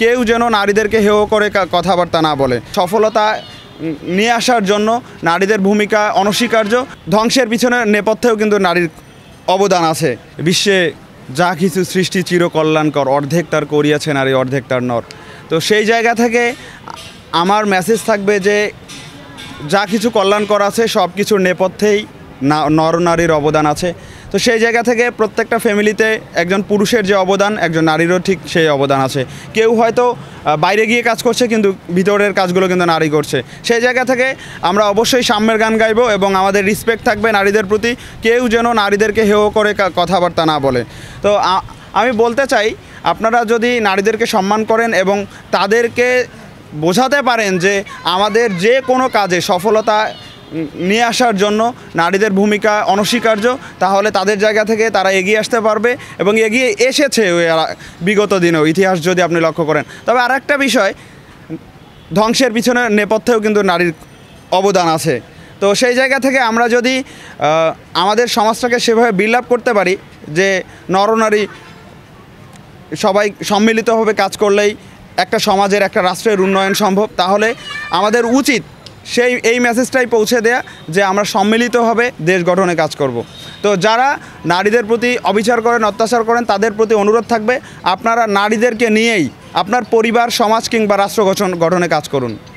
কেউ যেন নারীদেরকে হেয় করে কথাবার্তা না বলে সফলতা নিয়ে আসার জন্য নারীদের ভূমিকা অনস্বীকার্য ধ্বংসের পিছনে নেপথ্যেও কিন্তু নারীর অবদান আছে বিশ্বে যা কিছু সৃষ্টি চিরকল্যাণকর অর্ধেক তার করিয়াছে নারী অর্ধেক তার নর তো সেই জায়গা থেকে আমার মেসেজ থাকবে যে যা কিছু কল্যাণকর আছে সব কিছুর নেপথ্যেই নারীর অবদান আছে তো সেই জায়গা থেকে প্রত্যেকটা ফ্যামিলিতে একজন পুরুষের যে অবদান একজন নারীরও ঠিক সেই অবদান আছে কেউ হয়তো বাইরে গিয়ে কাজ করছে কিন্তু ভিতরের কাজগুলো কিন্তু নারী করছে সেই জায়গা থেকে আমরা অবশ্যই সাম্যের গান গাইব এবং আমাদের রিসপেক্ট থাকবে নারীদের প্রতি কেউ যেন নারীদেরকে হেও করে কথাবার্তা না বলে তো আমি বলতে চাই আপনারা যদি নারীদেরকে সম্মান করেন এবং তাদেরকে বোঝাতে পারেন যে আমাদের যে কোনো কাজে সফলতা নিয়ে আসার জন্য নারীদের ভূমিকা অনস্বীকার্য তাহলে তাদের জায়গা থেকে তারা এগিয়ে আসতে পারবে এবং এগিয়ে এসেছে বিগত দিনেও ইতিহাস যদি আপনি লক্ষ্য করেন তবে আর একটা বিষয় ধ্বংসের পিছনে নেপথ্যেও কিন্তু নারীর অবদান আছে তো সেই জায়গা থেকে আমরা যদি আমাদের সমাজটাকে সেভাবে বিল্ড করতে পারি যে নরনারী সবাই সম্মিলিতভাবে কাজ করলেই একটা সমাজের একটা রাষ্ট্রের উন্নয়ন সম্ভব তাহলে আমাদের উচিত সেই এই মেসেজটাই পৌঁছে দেয়া যে আমরা সম্মিলিতভাবে দেশ গঠনে কাজ করব। তো যারা নারীদের প্রতি অবিচার করেন অত্যাচার করেন তাদের প্রতি অনুরোধ থাকবে আপনারা নারীদেরকে নিয়েই আপনার পরিবার সমাজ কিংবা রাষ্ট্র গঠন গঠনে কাজ করুন